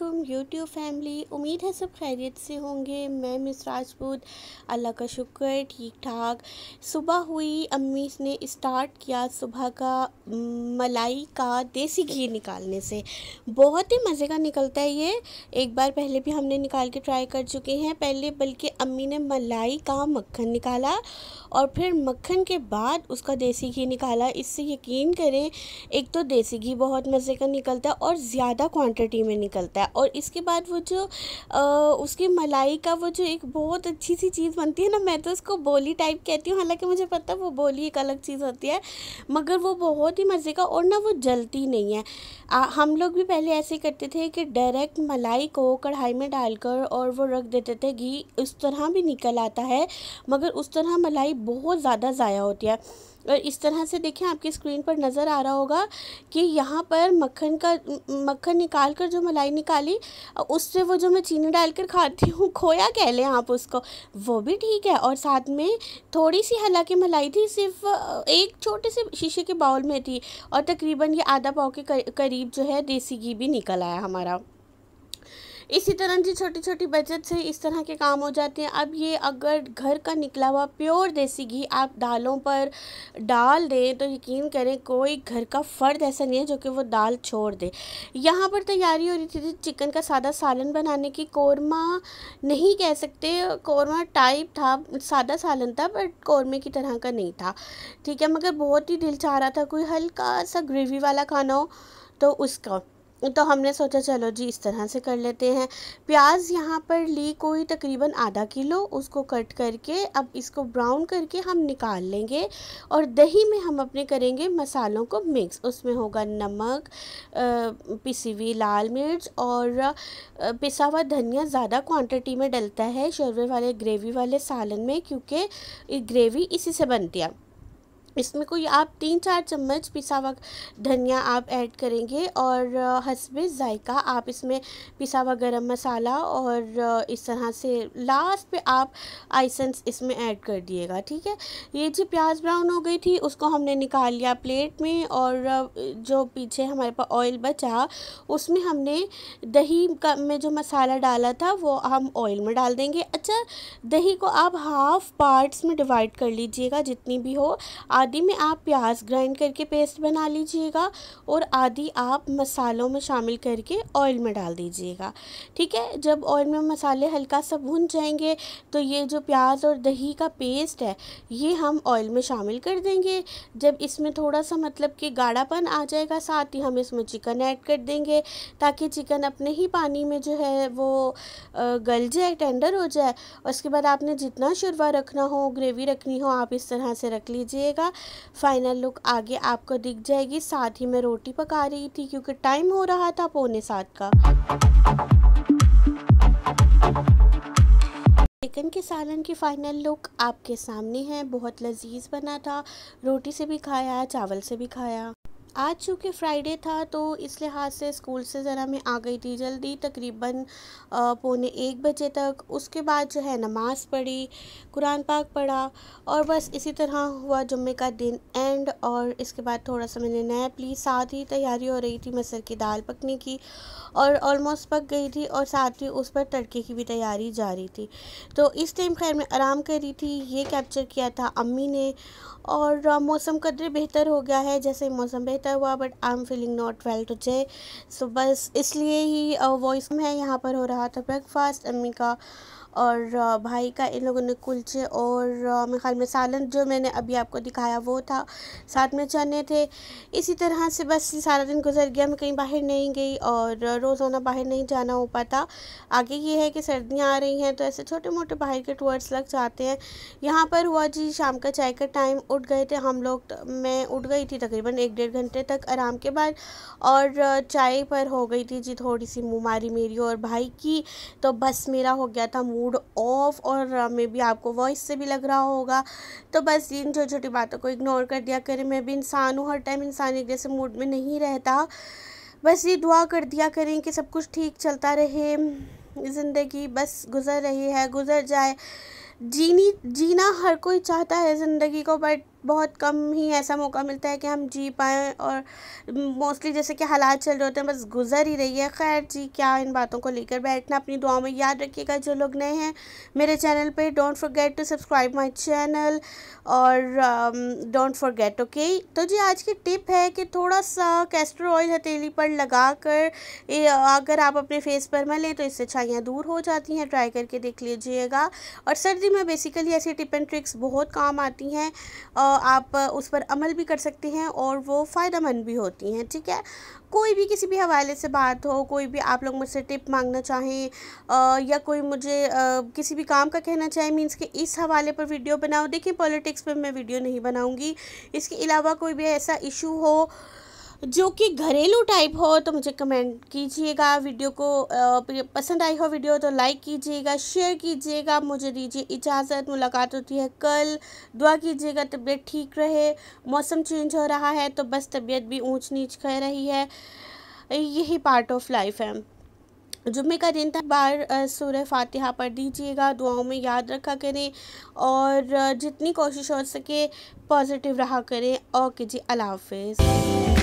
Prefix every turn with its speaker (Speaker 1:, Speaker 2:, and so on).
Speaker 1: अलैक्म YouTube family उम्मीद है सब खैरियत से होंगे मैं मिस राजपूत अल्लाह का शुक्र ठीक ठाक सुबह हुई अम्मी ने स्टार्ट किया सुबह का मलाई का देसी घी निकालने से बहुत ही मज़े का निकलता है ये एक बार पहले भी हमने निकाल के ट्राई कर चुके हैं पहले बल्कि अम्मी ने मलाई का मक्खन निकाला और फिर मक्खन के बाद उसका देसी घी निकाला इससे यकीन करें एक तो देसी घी बहुत मज़े का निकलता है और ज़्यादा क्वांटिटी में निकलता है और इसके बाद वो जो आ, उसकी मलाई का वो जो एक बहुत अच्छी सी चीज़ बनती है ना मैं तो उसको बोली टाइप कहती हूँ हालांकि मुझे पता है वो बोली एक अलग चीज़ होती है मगर वो बहुत ही मज़े का और ना वो जलती नहीं है आ, हम लोग भी पहले ऐसे करते थे कि डायरेक्ट मलाई को कढ़ाई में डालकर और वो रख देते थे घी उस तरह भी निकल आता है मगर उस तरह मलाई बहुत ज़्यादा ज़ाया होती है इस तरह से देखें आपकी स्क्रीन पर नज़र आ रहा होगा कि यहाँ पर मक्खन का मक्खन निकाल कर जो मलाई निकाली उससे वो जो मैं चीनी डाल कर खाती हूँ खोया कह लें आप उसको वो भी ठीक है और साथ में थोड़ी सी हालांकि मलाई थी सिर्फ एक छोटे से शीशे के बाउल में थी और तकरीबन ये आधा पाव के करीब जो है देसी घी भी निकल आया हमारा इसी तरह जी छोटी छोटी बचत से इस तरह के काम हो जाते हैं अब ये अगर घर का निकला हुआ प्योर देसी घी आप दालों पर डाल दें तो यकीन करें कोई घर का फ़र्द ऐसा नहीं है जो कि वो दाल छोड़ दे यहाँ पर तैयारी हो रही थी चिकन का सादा सालन बनाने की कौरमा नहीं कह सकते कौरमा टाइप था सादा सालन था बट कौरमे की तरह का नहीं था ठीक है मगर बहुत ही दिल चाह रहा था कोई हल्का सा ग्रेवी वाला खाना हो तो उसका तो हमने सोचा चलो जी इस तरह से कर लेते हैं प्याज यहाँ पर ली कोई तकरीबन आधा किलो उसको कट करके अब इसको ब्राउन करके हम निकाल लेंगे और दही में हम अपने करेंगे मसालों को मिक्स उसमें होगा नमक पिसी हुई लाल मिर्च और पिसा हुआ धनिया ज़्यादा क्वांटिटी में डलता है शोरबे वाले ग्रेवी वाले सालन में क्योंकि ग्रेवी इसी से बनती है इसमें कोई आप तीन चार चम्मच पिसा हुआ धनिया आप ऐड करेंगे और हसबे ज़ायका आप इसमें पिसा हुआ गर्म मसाला और इस तरह से लास्ट पे आप आइसेंस इसमें ऐड कर दिएगा ठीक है ये जी प्याज ब्राउन हो गई थी उसको हमने निकाल लिया प्लेट में और जो पीछे हमारे पास ऑयल बचा उसमें हमने दही का में जो मसाला डाला था वो हम ऑयल में डाल देंगे अच्छा दही को आप हाफ पार्ट्स में डिवाइड कर लीजिएगा जितनी भी हो आ आदि में आप प्याज ग्राइंड करके पेस्ट बना लीजिएगा और आदि आप मसालों में शामिल करके ऑयल में डाल दीजिएगा ठीक है जब ऑयल में मसाले हल्का सा भून जाएंगे तो ये जो प्याज और दही का पेस्ट है ये हम ऑयल में शामिल कर देंगे जब इसमें थोड़ा सा मतलब कि गाढ़ापन आ जाएगा साथ ही हम इसमें चिकन ऐड कर देंगे ताकि चिकन अपने ही पानी में जो है वो गल जाए टेंडर हो जाए उसके बाद आपने जितना शुरवा रखना हो ग्रेवी रखनी हो आप इस तरह से रख लीजिएगा फाइनल लुक आगे आपको दिख जाएगी साथ ही मैं रोटी पका रही थी क्योंकि टाइम हो रहा था पौने सात का चिकन के सालन की फ़ाइनल लुक आपके सामने है बहुत लजीज बना था रोटी से भी खाया चावल से भी खाया आज चूँकि फ्राइडे था तो इस लिहाज से स्कूल से ज़रा मैं आ गई थी जल्दी तकरीबन पौने एक बजे तक उसके बाद जो है नमाज़ पढ़ी कुरान पाक पढ़ा और बस इसी तरह हुआ जुम्मे का दिन एंड और इसके बाद थोड़ा सा मैंने नैप ली साथ ही तैयारी हो रही थी मसर की दाल पकने की और ऑलमोस्ट पक गई थी और साथ ही उस पर तड़के की भी तैयारी जा रही थी तो इस टाइम खैर मैं आराम कर रही थी ये कैप्चर किया था अम्मी ने और मौसम कदर बेहतर हो गया है जैसे मौसम बेहतर बेहतर हुआ but I am feeling not well today so बस इसलिए ही वॉइस में यहाँ पर हो रहा था ब्रेकफास्ट अम्मी का और भाई का इन लोगों ने कुलचे और मेरे ख्याल में सालन जो मैंने अभी आपको दिखाया वो था साथ में चने थे इसी तरह से बस सारा दिन गुजर गया मैं कहीं बाहर नहीं गई और रोज़ाना बाहर नहीं जाना हो पाता आगे ये है कि सर्दियाँ आ रही हैं तो ऐसे छोटे मोटे बाहर के टूअर्स लग जाते हैं यहाँ पर हुआ जी शाम का चाय का टाइम उठ गए थे हम लोग तो मैं उठ गई थी तकरीबन एक डेढ़ घंटे तक आराम के बाद और चाय पर हो गई थी जी थोड़ी सी मुँह मेरी और भाई की तो बस मेरा हो गया था मूड मूड ऑफ और मे uh, बी आपको वॉइस से भी लग रहा होगा तो बस इन छोटी छोटी बातों को इग्नोर कर दिया करें मैं भी इंसान हूँ हर टाइम इंसान एक जैसे मूड में नहीं रहता बस ये दुआ कर दिया करें कि सब कुछ ठीक चलता रहे ज़िंदगी बस गुज़र रही है गुज़र जाए जीनी जीना हर कोई चाहता है ज़िंदगी को बट बहुत कम ही ऐसा मौका मिलता है कि हम जी पाएँ और मोस्टली जैसे कि हालात चल रहे होते हैं बस गुजर ही रही है खैर जी क्या इन बातों को लेकर बैठना अपनी दुआ में याद रखिएगा जो लोग नए हैं मेरे चैनल पे don't forget to subscribe my channel और डोंट फॉरगेट ओके तो जी आज की टिप है कि थोड़ा सा कैस्टर ऑयल हथेली पर लगा कर अगर आप अपने फेस पर मलें तो इससे छाइयाँ दूर हो जाती हैं ट्राई करके देख लीजिएगा और सर्दी में बेसिकली ऐसी टिप एंड ट्रिक्स बहुत काम आती हैं आप उस पर अमल भी कर सकते हैं और वो फ़ायदा मंद भी होती हैं ठीक है कोई भी किसी भी हवाले से बात हो कोई भी आप लोग मुझसे टिप मांगना चाहें आ, या कोई मुझे आ, किसी भी काम का कहना चाहे मीन्स कि इस हवाले पर वीडियो बनाओ देखिए पॉलिटिक्स पर मैं वीडियो नहीं बनाऊँगी इसके अलावा कोई भी ऐसा इशू हो जो कि घरेलू टाइप हो तो मुझे कमेंट कीजिएगा वीडियो को पसंद आई हो वीडियो तो लाइक कीजिएगा शेयर कीजिएगा मुझे दीजिए इजाज़त मुलाकात होती है कल दुआ कीजिएगा तबीयत ठीक रहे मौसम चेंज हो रहा है तो बस तबीयत भी ऊंच नीच कर रही है यही पार्ट ऑफ लाइफ है जुम्मे का दिन तक बार सूर्य फातिहा पढ़ दीजिएगा दुआओं में याद रखा करें और जितनी कोशिश हो सके पॉजिटिव रहा करें ओके जी अल्लाह हाफिज़